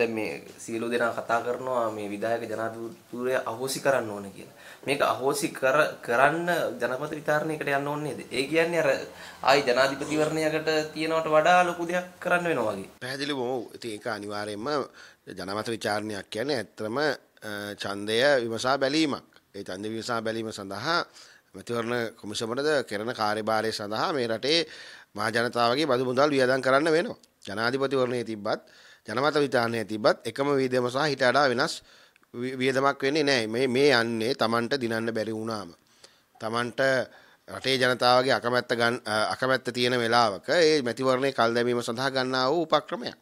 දැන් මේ සියලු දෙනා කතා කරනවා මේ විධායක ජනාධිපතිතුමය අහෝසි කරන්න ඕන කියලා. මේක අහෝසි කර කරන්න ජනපත විචාරණයකට යන්න ඕනේ නේද? ඒ කියන්නේ අර ආයි ජනාධිපතිවරණයකට තියනවට වඩා ලොකු දෙයක් කරන්න වෙනවා වගේ. පැහැදිලිවම ඔව්. ඉතින් ඒක අනිවාර්යයෙන්ම ජනමත විචාරණයක් කියන්නේ ඇත්තම ඡන්දය විමසා බැලීමක්. ඒ ඡන්ද විමසා බැලීම සඳහා මැතිවරණ කොමිසමටද කරන කාර්යභාරය සඳහා මේ රටේ මහජනතාවගේ බදු මුදල් වියදම් කරන්න වෙනවා. ජනාධිපතිවරණයේ තිබ්බත් ජනමත විධානය තිබත් එකම වියදම සහ හිට වඩා වෙනස් වියදමක් වෙන්නේ නැහැ. මේ මේ යන්නේ Tamanට දිනන්න බැරි වුණාම. Tamanට රටේ ජනතාවගේ අකමැත්ත අකමැත්ත තියෙන වෙලාවක ඒ මැතිවරණේ කල් දැමීම සඳහා ගන්නා වූ උපක්‍රමයක්.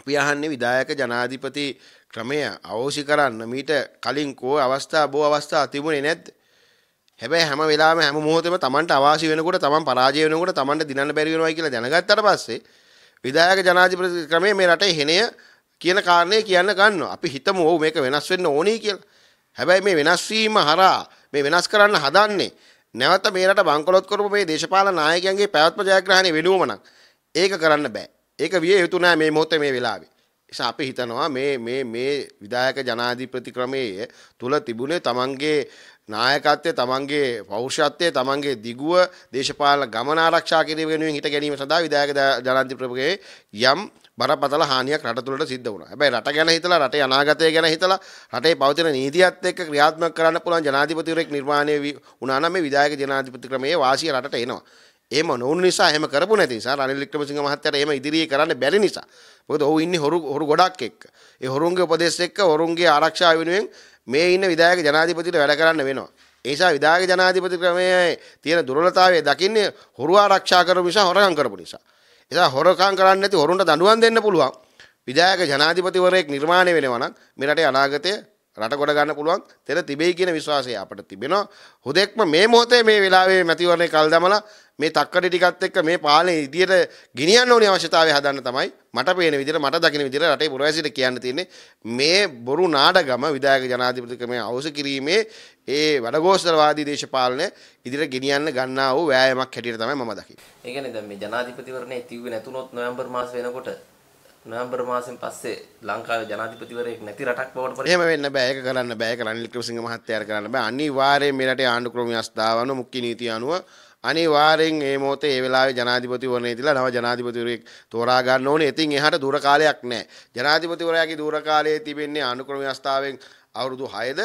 අපි අහන්නේ විධායක ජනාධිපති ක්‍රමය අවශ්‍ය කරන්න මීට කලින් කෝ අවස්ථා බෝ අවස්ථා තිබුණේ නැද්ද? හැබැයි හැම වෙලාවෙම හැම මොහොතෙම Tamanට අවාසි වෙනකොට Taman පරාජය වෙනකොට Tamanට දිනන්න බැරි වෙනවයි කියලා දැනගත්තට පස්සේ විධායක ජනාධිපති ක්‍රමය මේ රටේ හෙණය කියන කාරණේ කියන්න ගන්නවා. අපි හිතමු ඔව් මේක වෙනස් වෙන්න ඕනි කියලා. හැබැයි මේ වෙනස් වීම හරහා මේ වෙනස් කරන්න හදන්නේ නැවත මේ රට බංකොලොත් කරපු මේ දේශපාලන නායකයන්ගේ පැවැත්ම ජයග්‍රහණය වෙනුවම නම් ඒක කරන්න බෑ. ඒක විය යුතු නෑ මේ මොහොතේ මේ වෙලාවේ. නිසා අපි හිතනවා මේ මේ මේ විධායක ජනාධිපති ක්‍රමයේ තුල තිබුණේ තමන්ගේ නායකත්වය තමන්ගේ පෞෂත්වය තමන්ගේ දිගුව දේශපාලන ගමන ආරක්ෂා කිරීම වෙනුවෙන් හිට ගැනීම සඳහා විධායක ජනාධිපතිගේ යම් බරපතල හානියක් රට තුළට සිද්ධ වුණා. හැබැයි රට ගැන හිතලා රටේ අනාගතය ගැන හිතලා රටේ පවතින නීතියත් එක්ක ක්‍රියාත්මක කරන්න පුළුවන් ජනාධිපතිවරයෙක් නිර්මාණය වුණා නම් මේ විධායක ජනාධිපති ක්‍රමයේ වාසිය රටට එනවා. එහෙම නොවුණු නිසා එහෙම කරපු නැති නිසා රනිල් වික්‍රමසිංහ මහත්තයාට එහෙම ඉදිරියේ කරන්න බැරි නිසා. මොකද ඔහු ඉන්නේ හොරු හොරු ගොඩක් එක්ක. ඒ හොරුන්ගේ උපදේශ එක්ක හොරුන්ගේ ආරක්ෂාව වෙනුවෙන් මේ ඉන්න විධායක ජනාධිපතිට වැඩ කරන්න වෙනවා. ඒසා විධායක ජනාධිපති ක්‍රමයේ තියෙන දුර්වලතාවය දකින්නේ හොරු ආරක්ෂා කරපු නිසා හොරකම් කරපු නිසා. ඒසා හොරකම් කරන්නේ නැති හොරුන්ට දඬුවම් දෙන්න පුළුවන්. විධායක ජනාධිපතිවරයෙක් නිර්මාණය වෙනවා නම් මේ රටේ අනාගතය රට ගොඩ ගන්න පුළුවන් තෙර තිබෙයි කියන විශ්වාසය අපට තිබෙනවා. හුදෙක්ම මේ මොහොතේ මේ වෙලාවේ මැතිවරණේ කල් දමලා මේ තක්කඩි ටිකත් එක්ක මේ පාලනේ ඉදියට ගෙනියන්න ඕනේ අවශ්‍යතාවය හදන්න තමයි මට පේන විදිහට මට දකින විදිහට රටේ පුරවැසියට කියන්න තියෙන්නේ මේ බොරු නාඩගම විධායක ජනාධිපතිකමේ අවශ්‍ය කිරීමේ ඒ වැඩගෝස්තරවාදී දේශපාලනය ඉදිරියට ගෙනියන්න ගන්නා වූ වෑයමක් හැටියට තමයි මම දකින්නේ. ඒ කියන්නේ දැන් මේ ජනාධිපතිවරණේ තියුවේ නැතුනොත් නොවැම්බර් මාස වෙනකොට නොවැම්බර් මාසෙන් පස්සේ ලංකාවේ ජනාධිපතිවරයෙක් නැති රටක් බවට පත් එහෙම වෙන්න බෑ ඒක කරන්න බෑ ඒක රනිල් වික්‍රමසිංහ මහත්තයාට කරන්න බෑ අනිවාර්යයෙන් මේ රටේ ආණ්ඩු ක්‍රමයක් ස්ථාවන මුඛ්‍ය නීතිය අනුව අනිවාර්යෙන් මේ මොහොතේ ඒ වෙලාවේ ජනාධිපතිවරණේ ඉදලා නව ජනාධිපතිවරයෙක් තෝරා ගන්න ඕනේ. ඉතින් එහාට දුර කාලයක් නැහැ. ජනාධිපතිවරයාගේ දුර කාලයේ තිබෙන්නේ ආණ්ඩු ක්‍රමයක් අවුරුදු 6ද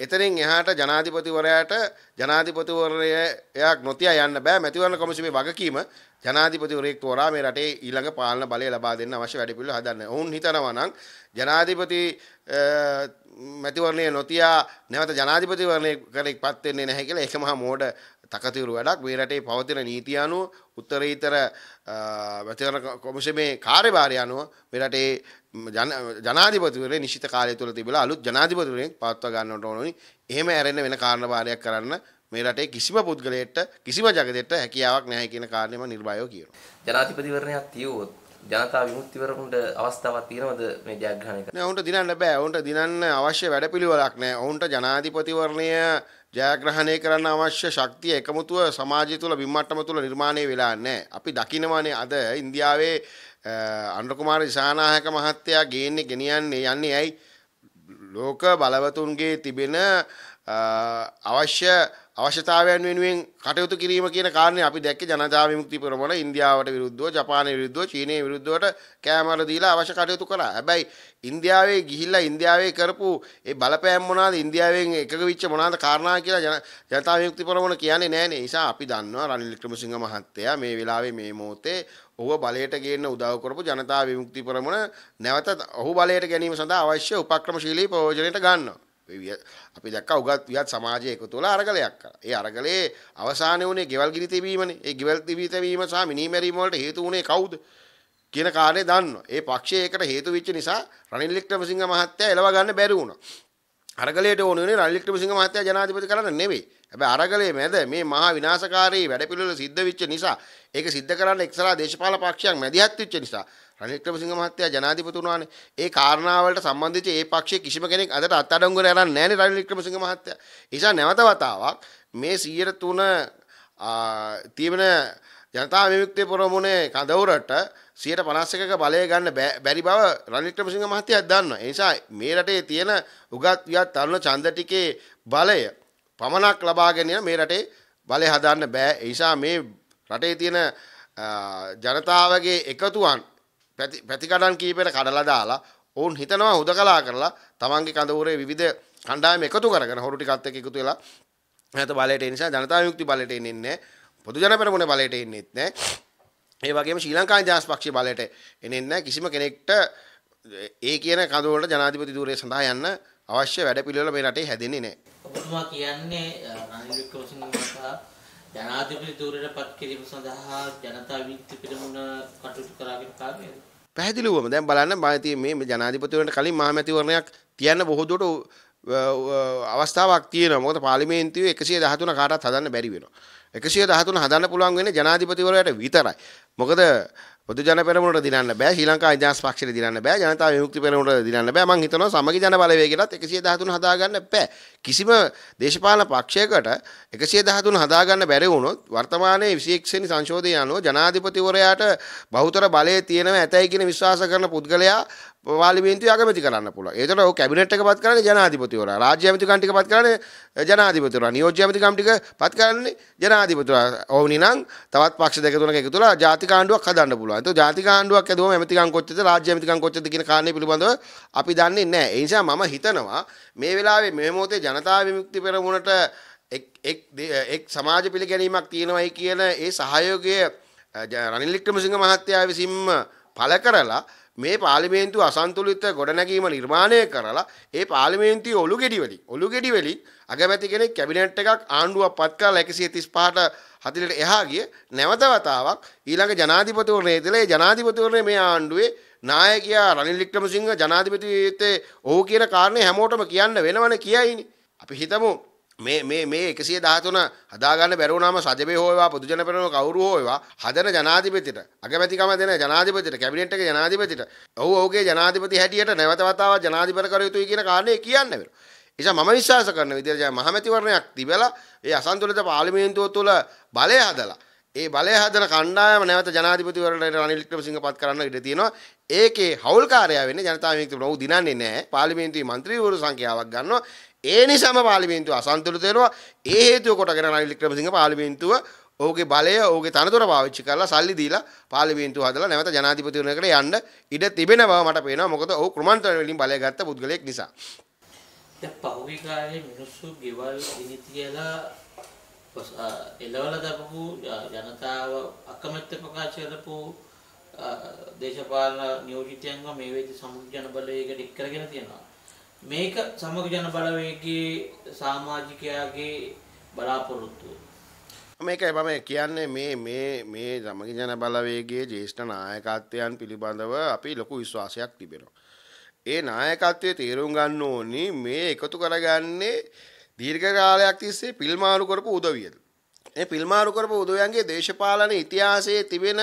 එතනින් එහාට ජනාධිපතිවරයාට ජනාධිපතිවරයාක් නොතියා යන්න බෑ මැතිවරණ කොමිසමේ වගකීම ජනාධිපතිවරයෙක් තෝරා මේ රටේ ඊළඟ පාලන බලය ලබා දෙන්න අවශ්‍ය වැඩපිළිවෙල හදන්න. ඔවුන් හිතනවා නම් ජනාධිපති මැතිවරණය නොතියා නැවත ජනාධිපතිවරණය කරෙක්පත් වෙන්නේ නැහැ කියලා ඒක මහා මෝඩ තකතිරු වැඩක්. මේ රටේ පවතින නීති අනුව උත්තරීතර මැතිවරණ කොමිෂමේ කාර්යභාරය අනුව මේ රටේ ජනාධිපතිවරේ නිශ්චිත කාලය තුළ තිබිලා අලුත් ජනාධිපතිවරයෙක් පවත්වා ගන්නට ඕනෝනි. එහෙම ඇරෙන්න වෙන කාරණා භාරයක් කරන්න මේ රටේ කිසිම පුද්ගලයෙක්ට කිසිම జగදෙට හැකියාවක් නැහැ කියන කාරණේම නිර්භයව කියනවා. ජනාධිපතිවරණයක් තියුවොත් ජනතා විමුක්තිවරණයට අවස්ථාවක් තියෙනවද මේ ජයග්‍රහණය කරන්න? නෑ ඔවුන්ට දිනන්න බෑ. ඔවුන්ට දිනන්න අවශ්‍ය වැඩපිළිවෙලක් නෑ. ඔවුන්ට ජනාධිපතිවරණය ජයග්‍රහණය කරන්න අවශ්‍ය ශක්තිය එකමුතුව සමාජය තුළ බිම්මට්ටම තුළ නිර්මාණය වෙලා නැහැ. අපි දකිනවානේ අද ඉන්දියාවේ අනුර කුමාර දිසානායක මහත්තයා ගේන්නේ ගෙනියන්නේ යන්නේ ඇයි? ලෝක බලවතුන්ගේ තිබෙන අවශ්‍ය අවශ්‍යතාවයන් වෙනුවෙන් කටයුතු කිරීම කියන කාරණේ අපි දැක්කේ ජනතා විමුක්ති පෙරමුණ ඉන්දියාවට විරුද්ධව, ජපානයේ විරුද්ධව, චීනයේ විරුද්ධවට කෑමර දීලා අවශ්‍ය කටයුතු කළා. හැබැයි ඉන්දියාවේ ගිහිල්ලා ඉන්දියාවේ කරපු ඒ බලපෑම් මොනවාද? ඉන්දියාවෙන් එකග වෙච්ච මොනවාද කාරණා කියලා ජනතා විමුක්ති පෙරමුණ කියන්නේ නැහනේ. නිසා අපි දන්නවා රනිල් වික්‍රමසිංහ මහත්තයා මේ වෙලාවේ මේ මොහොතේ ඔහුව බලයට ගේන්න උදව් කරපු ජනතා විමුක්ති පෙරමුණ නැවත ඔහු බලයට ගැනීම සඳහා අවශ්‍ය උපක්‍රමශීලී ප්‍රයෝජනයට ගන්නවා. අපි දැක්කා උගත් විහත් සමාජය එකතු වෙලා අරගලයක් කළා. ඒ අරගලයේ අවසානයේ උනේ ගෙවල් ගිනි තැබීමනේ. ඒ ගෙවල් තැබී තැබීම සහ මිනීමැරීම වලට හේතු උනේ කවුද කියන කාරණේ දන්නවා. ඒ පක්ෂයේ ඒකට හේතු වෙච්ච නිසා රනිල් වික්‍රමසිංහ මහත්තයා එලව ගන්න බැරි වුණා. අරගලයට ඕන වෙන්නේ රනිල් වික්‍රමසිංහ මහත්තයා ජනාධිපති කරන්න නෙවෙයි. හැබැයි අරගලයේ මැද මේ මහා විනාශකාරී වැඩපිළිවෙල සිද්ධ වෙච්ච නිසා ඒක සිද්ධ කරන්න එක්සලා දේශපාලන පක්ෂයක් මැදිහත් වෙච්ච නිසා රනිල් වික්‍රමසිංහ මහත්තයා ජනාධිපති වුණානේ. ඒ කාරණාවලට සම්බන්ධිත ඒ පක්ෂයේ කිසිම කෙනෙක් අදට අත්අඩංගුවට යරන්නේ නැහැ නේ රනිල් වික්‍රමසිංහ මහත්තයා. ඒ නිසා නැවත වතාවක් මේ 103 තියෙන ජනතා විමුක්තිය පෙරමුණේ කඳවුරට 151ක බලය ගන්න බැරි බව රනිල් වික්‍රමසිංහ මහත්තයා දන්නවා. ඒ නිසා මේ රටේ තියෙන උගත් වියත් තරුණ ඡන්ද ටිකේ බලය පමණක් ලබාගෙන මේ රටේ බලය හදාන්න බෑ. ඒ නිසා මේ රටේ තියෙන ජනතාවගේ එකතුවන් පැතිකඩන් කීපෙට කඩලා දාලා ඔවුන් හිතනවා හුදකලා කරලා තමන්ගේ කඳවුරේ විවිධ කණ්ඩායම් එකතු කරගෙන හොරු ටිකත් එක්ක එකතු වෙලා නැත බලයට ඒ නිසා ජනතා විමුක්ති බලයට එන්නේ නැහැ පොදු ජන පෙරමුණ බලයට එන්නේත් නැහැ ඒ වගේම ශ්‍රී ලංකා ඉන්දියාස් පක්ෂයේ බලයට එන්නේ නැහැ කිසිම කෙනෙක්ට ඒ කියන කඳවුරට ජනාධිපති ධූරය සඳහා යන්න අවශ්‍ය වැඩපිළිවෙල මේ රටේ හැදෙන්නේ නැහැ ඔබතුමා කියන්නේ රනිල් වික්‍රමසිංහ මහතා ජනාධිපති ධූරයට පත් කිරීම සඳහා ජනතා විමුක්ති පෙරමුණ කටයුතු කරාගෙන කාර්යය පැහැදිලිවම දැන් බලන්න මම මේ ජනාධිපතිවරණයට කලින් මහමැතිවරණයක් තියන්න බොහෝ දුරට අවස්ථාවක් තියෙනවා. මොකද පාර්ලිමේන්තුවේ 113 කාටවත් හදන්න බැරි වෙනවා. 113 හදන්න පුළුවන් වෙන්නේ ජනාධිපතිවරයාට විතරයි. මොකද පොදු ජන පෙරමුණට දිනන්න බෑ ශ්‍රී ලංකා ඉතිහාස පක්ෂයට දිනන්න බෑ ජනතා විමුක්ති පෙරමුණට දිනන්න බෑ මං හිතනවා සමගි ජන බලවේගයටත් 113 හදාගන්න බෑ කිසිම දේශපාලන පක්ෂයකට 113 හදාගන්න බැරි වුණොත් වර්තමානයේ 21 වෙනි සංශෝධනය අනුව ජනාධිපතිවරයාට බහුතර බලය තියෙනව ඇතයි කියන විශ්වාස කරන පුද්ගලයා පාර්ලිමේන්තුවේ අගමැති කරන්න පුළුවන්. ඒතර ඔය කැබිනට් එක පත් කරන්නේ ජනාධිපතිවරයා. රාජ්‍ය ඇමතිකම් ටික පත් කරන්නේ ජනාධිපතිවරයා. නියෝජ්‍ය ඇමතිකම් ටික පත් කරන්නේ ජනාධිපතිවරයා. ඔවුනි නම් තවත් පක්ෂ දෙක තුනක එකතු වෙලා ජාතික ආණ්ඩුවක් හදන්න පුළුවන්. ඒතකොට ජාතික ආණ්ඩුවක් ඇදුවම ඇමතිකම් කොච්චරද රාජ්‍ය ඇමතිකම් කොච්චරද කියන කාරණේ පිළිබඳව අපි දන්නේ නැහැ. ඒ නිසා මම හිතනවා මේ වෙලාවේ මේ මොහොතේ ජනතා විමුක්ති පෙරමුණට එක් සමාජ පිළිගැනීමක් තියෙනවයි කියන ඒ සහයෝගය රනිල් වික්‍රමසිංහ මහත්තයා විසින්ම පළ කරලා මේ පාර්ලිමේන්තුව අසන්තුලිත ගොඩනැගීම නිර්මාණය කරලා ඒ පාර්ලිමේන්තුවේ ඔලු ගෙඩි වලින් ඔලු ගෙඩි වලින් අගමැති කෙනෙක් කැබිනට් එකක් ආණ්ඩුවක් පත් කරලා 135ට හතිලට එහා ගිය නැවත වතාවක් ඊළඟ ජනාධිපතිවරණය ඉදලා ඒ ජනාධිපතිවරණය මේ ආණ්ඩුවේ නායකයා රනිල් වික්‍රමසිංහ ජනාධිපතිත්වයේ ඔහු කියන කාරණේ හැමෝටම කියන්න වෙනවනේ කියයිනේ අපි හිතමු මේ මේ මේ 113 හදාගන්න බැරුණාම සජබේ හොයවා පොදුජන පෙරණ කවුරු හොයවා හදන ජනාධිපතිට අගමැතිකම දෙන ජනාධිපතිට කැබිනට් එකේ ජනාධිපතිට ඔහු ඔහුගේ ජනාධිපති හැටියට නැවත වතාවක් ජනාධිපති කර යුතුයි කියන කාරණේ කියන්න වෙනවා. නිසා මම විශ්වාස කරන විදිහට මහමැතිවරණයක් තිබලා ඒ අසන්තුලිත පාර්ලිමේන්තුව තුළ බලය හදලා ඒ බලය හදන කණ්ඩායම නැවත ජනාධිපතිවරණයට රනිල් වික්‍රමසිංහපත් කරන්න ඉඩ තියෙනවා. ඒකේ හවුල්කාරයා වෙන්නේ ජනතා විමුක්ති ප්‍රමුඛ දිනන්නේ නැහැ. පාර්ලිමේන්තුවේ മന്ത്രിවරු සංඛ්‍යාවක් ගන්නවා. ඒ නිසාම පාර්ලිමේන්තුව අසන්තුලිත වෙනවා. ඒ හේතුව කොටගෙන රනිල් වික්‍රමසිංහ පාර්ලිමේන්තුව ඔහුගේ බලය ඔහුගේ තනතුර පාවිච්චි කරලා සල්ලි දීලා පාර්ලිමේන්තුව හදලා නැවත ජනාධිපතිවරණයකට යන්න ඉඩ තිබෙන බව මට පේනවා. මොකද ඔහු ක්‍රමාන්තර වලින් බලය ගත්ත පුද්ගලයෙක් නිසා. දැන් පහුගිය කාලේ මිනිස්සු ගෙවල් ගිනි තියලා එළවල දපපු ජනතාව අකමැත්ත ප්‍රකාශ කරපු දේශපාලන නියෝජිතයන්ව මේ වේදි සමුජන බලයකට එක් කරගෙන තියෙනවා. මේක සමග ජන බලවේගයේ සමාජිකයාගේ බලාපොරොත්තුව. මේකයි මම කියන්නේ මේ මේ මේ සමග ජන බලවේගයේ ජ්‍යෙෂ්ඨ නායකත්වයන් පිළිබඳව අපි ලොකු විශ්වාසයක් තිබෙනවා. ඒ නායකත්වයේ තේරුම් ගන්න ඕනි මේ එකතු කරගන්නේ දීර්ඝ කාලයක් තිස්සේ පිල්මාරු කරපු උදවියද. ඒ පිල්මාරු කරපු උදවියන්ගේ දේශපාලන ඉතිහාසයේ තිබෙන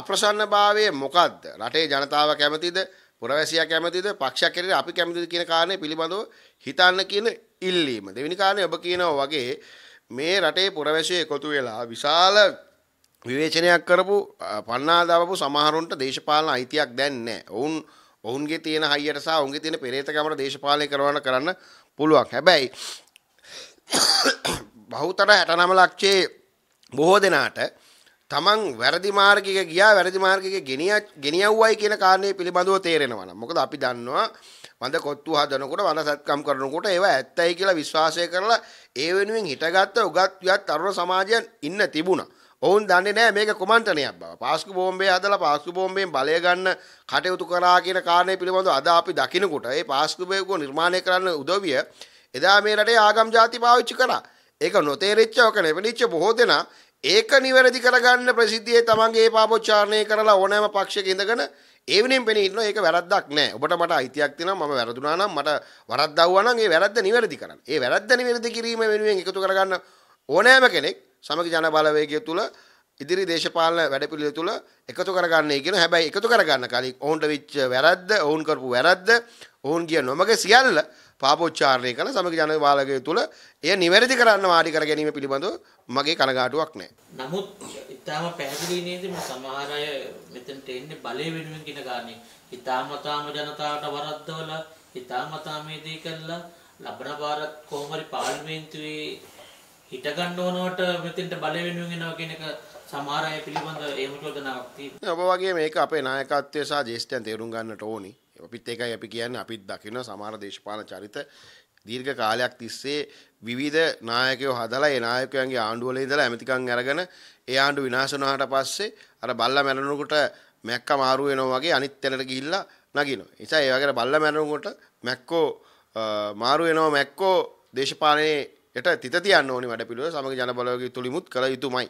අප්‍රසන්නභාවය මොකද්ද? රටේ ජනතාව කැමතිද? පුරවැසියා කැමතිද පක්ෂයක් කැරේ අපි කැමතිද කියන කාරණේ පිළිබඳව හිතන්න කියන ඉල්ලීම. දෙවෙනි කාරණේ ඔබ කියනවා වගේ මේ රටේ පුරවැසියෝ එකතු වෙලා විශාල විවේචනයක් කරපු පන්නා දාපු සමහරුන්ට දේශපාලන අයිතියක් දැන් නැහැ. ඔවුන් ඔවුන්ගේ තියෙන හයියට සහ ඔවුන්ගේ තියෙන පෙරේතකමට දේශපාලනය කරවන්න කරන්න පුළුවන්. හැබැයි බහුතර 69 ලක්ෂයේ බොහෝ දෙනාට තමන් වැරදි මාර්ගයක ගියා වැරදි මාර්ගයක ගෙනියව්වයි කියන කාරණේ පිළිබඳව තේරෙනවා නම් මොකද අපි දන්නවා වඳ කොත්තු හදනකොට වඳ සත්කම් කරනකොට ඒවා ඇත්තයි කියලා විශ්වාසය කරලා ඒ වෙනුවෙන් හිටගත්ත උගත් වියත් තරුණ සමාජයන් ඉන්න තිබුණා. ඔවුන් දන්නේ නැහැ මේක කොමන්ටණයක් බව. පාස්කු බෝම්බේ හදලා පාස්කු බෝම්බෙන් බලය ගන්න කටයුතු කරා කියන කාරණේ පිළිබඳව අද අපි දකිනකොට ඒ පාස්කු බෝම්බ නිර්මාණය කරන්න උදවිය එදා මේ රටේ ආගම් ಜಾති පාවිච්චි කරා. ඒක නොතේරෙච්ච ඔක ලැබෙනිච්ච බොහෝ දෙනා ඒක නිවැරදි කරගන්න ප්‍රසිද්ධියේ තමන්ගේ ඒ පාපොච්චාරණය කරලා ඕනෑම පක්ෂයක ඉඳගෙන ඒ වෙනින් පෙනී ඉන්නවා ඒක වැරද්දක් නෑ. ඔබට මට අයිතියක් තියෙනවා මම වැරදුනා නම් මට වරද්දවුවා නම් ඒ වැරද්ද නිවැරදි කරන්න. ඒ වැරද්ද නිවැරදි කිරීම වෙනුවෙන් එකතු කරගන්න ඕනෑම කෙනෙක් සමග ජන බලවේගය තුල ඉදිරි දේශපාලන වැඩපිළිවෙල තුල එකතු කරගන්නයි කියන හැබැයි එකතු කරගන්න කලින් ඔවුන්ට විච්ච වැරද්ද, ඔවුන් කරපු වැරද්ද, ඔවුන්ගේ නොමග සියල්ල පාපොච්චාරණය කළ සමග ජන බාලකය තුළ එය නිවැරදි කරන්න වාඩි කර ගැනීම පිළිබඳව මගේ කනගාටුවක් නෑ. නමුත් ඉතාම පැහැදිලි නේද සමහර අය මෙතනට එන්නේ බලය වෙනුවෙන් කියන ගානේ. ඉතාමතාම ජනතාවට වරද්දවලා ඉතාමතාම මේ දේ කළා ලබන පාරත් කොහොම හරි පාර්ලිමේන්තුවේ හිට ගන්න ඕනවට මෙතෙන්ට බලය වෙනුවෙන් එනවා කියන එක සමහර අය පිළිබඳ එහෙම චෝදනාවක් තියෙනවා. ඔබ වගේ මේක අපේ නායකත්වය සහ ජේෂ්ඨයන් තේරුම් ගන්නට ඕනි. අපිත් ඒකයි අපි කියන්නේ අපිත් දකින සමහර දේශපාලන චරිත දීර්ඝ කාලයක් තිස්සේ විවිධ නායකයෝ හදලා ඒ නායකයන්ගේ ආණ්ඩුවල ඉඳලා ඇමතිකම් අරගෙන ඒ ආණ්ඩුව විනාශ වුණාට පස්සේ අර බල්ලා මැරෙනකොට මැක්ක මාරු වෙනවා වගේ අනිත් තැනට ගිහිල්ලා නගිනවා. එනිසා ඒ වගේ බල්ලා මැරෙනකොට මැක්කෝ මාරු වෙනවා මැක්කෝ දේශපාලනයේට තිත තියන්න ඕනේ වැඩ පිළිවෙල සමග ජන බලවේගය තුලිමුත් කළ යුතුමයි.